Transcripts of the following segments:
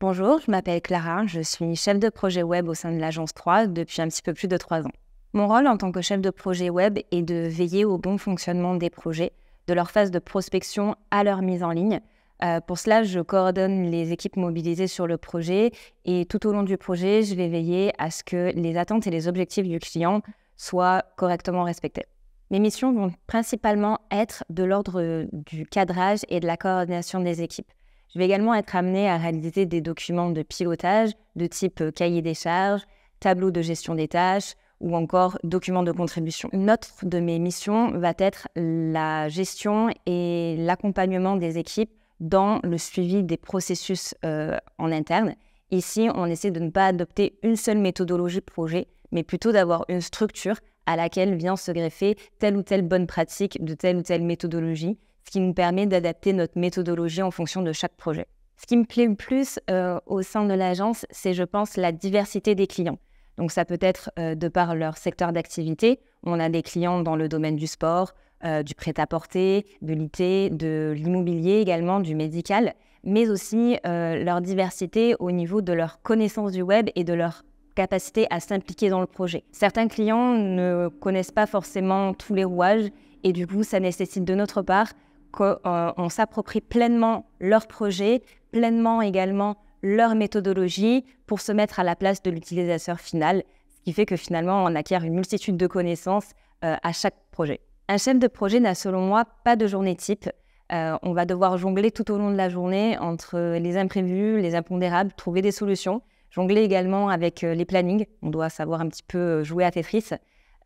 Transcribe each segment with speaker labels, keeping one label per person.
Speaker 1: Bonjour, je m'appelle Clara, je suis chef de projet web au sein de l'agence 3 depuis un petit peu plus de 3 ans. Mon rôle en tant que chef de projet web est de veiller au bon fonctionnement des projets, de leur phase de prospection à leur mise en ligne. Euh, pour cela, je coordonne les équipes mobilisées sur le projet et tout au long du projet, je vais veiller à ce que les attentes et les objectifs du client soient correctement respectés. Mes missions vont principalement être de l'ordre du cadrage et de la coordination des équipes. Je vais également être amenée à réaliser des documents de pilotage de type euh, cahier des charges, tableau de gestion des tâches ou encore documents de contribution. Une autre de mes missions va être la gestion et l'accompagnement des équipes dans le suivi des processus euh, en interne. Ici, on essaie de ne pas adopter une seule méthodologie projet, mais plutôt d'avoir une structure à laquelle vient se greffer telle ou telle bonne pratique de telle ou telle méthodologie ce qui nous permet d'adapter notre méthodologie en fonction de chaque projet. Ce qui me plaît le plus euh, au sein de l'agence, c'est, je pense, la diversité des clients. Donc ça peut être euh, de par leur secteur d'activité. On a des clients dans le domaine du sport, euh, du prêt-à-porter, de l'IT, de l'immobilier également, du médical, mais aussi leur diversité au niveau de leur connaissance du web et de leur capacité à s'impliquer dans le projet. Certains clients ne connaissent pas forcément tous les rouages et du coup, ça nécessite de notre part euh, on s'approprie pleinement leur projet, pleinement également leur méthodologie pour se mettre à la place de l'utilisateur final, ce qui fait que finalement on acquiert une multitude de connaissances euh, à chaque projet. Un chef de projet n'a selon moi pas de journée type. Euh, on va devoir jongler tout au long de la journée entre les imprévus, les impondérables, trouver des solutions, jongler également avec les plannings. On doit savoir un petit peu jouer à Tetris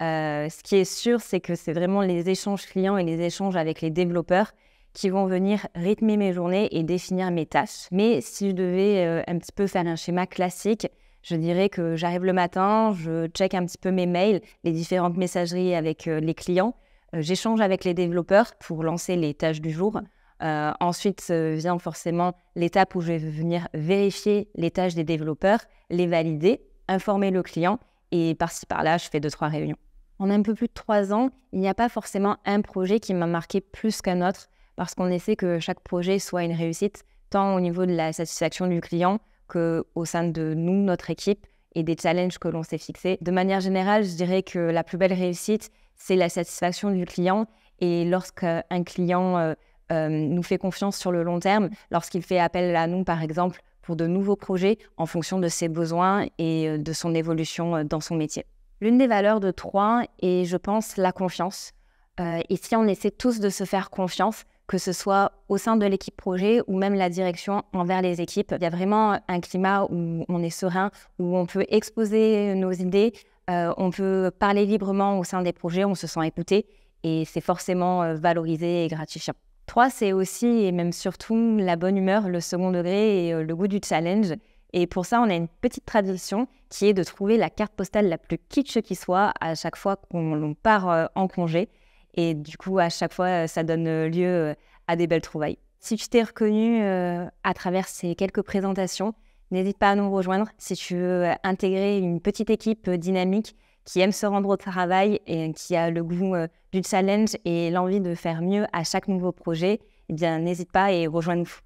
Speaker 1: euh, ce qui est sûr, c'est que c'est vraiment les échanges clients et les échanges avec les développeurs qui vont venir rythmer mes journées et définir mes tâches. Mais si je devais euh, un petit peu faire un schéma classique, je dirais que j'arrive le matin, je check un petit peu mes mails, les différentes messageries avec euh, les clients, j'échange avec les développeurs pour lancer les tâches du jour. ensuite vient forcément l'étape où je vais venir vérifier les tâches des développeurs, les valider, informer le client et par-ci par-là, je fais deux, trois réunions en un peu plus de trois ans, il n'y a pas forcément un projet qui m'a marqué plus qu'un autre parce qu'on essaie que chaque projet soit une réussite, tant au niveau de la satisfaction du client qu'au sein de nous, notre équipe, et des challenges que l'on s'est fixés. De manière générale, je dirais que la plus belle réussite, c'est la satisfaction du client. Et lorsqu'un client euh, euh, nous fait confiance sur le long terme, lorsqu'il fait appel à nous, par exemple, pour de nouveaux projets en fonction de ses besoins et euh, de son évolution dans son métier. L'une des valeurs de 3 est, je pense, la confiance. Euh, et si on essaie tous de se faire confiance, que ce soit au sein de l'équipe projet ou même la direction envers les équipes, il y a vraiment un climat où on est serein, où on peut exposer nos idées, euh, on peut parler librement au sein des projets, on se sent écouté et c'est forcément euh, valorisé et gratifiant. Trois, c'est aussi et même surtout la bonne humeur, le second degré et le goût du challenge. Et pour ça, on a une petite tradition qui est de trouver la carte postale la plus kitsch qui soit à chaque fois qu'on part euh, en congé. Et du coup, à chaque fois, euh, ça donne euh, lieu à des belles trouvailles. Si tu t'es reconnu à travers ces quelques présentations, n'hésite pas à nous rejoindre si tu veux intégrer une petite équipe dynamique qui aime se rendre au travail et qui a le goût du challenge et l'envie de faire mieux à chaque nouveau projet. Eh bien, n'hésite pas et rejoins-nous.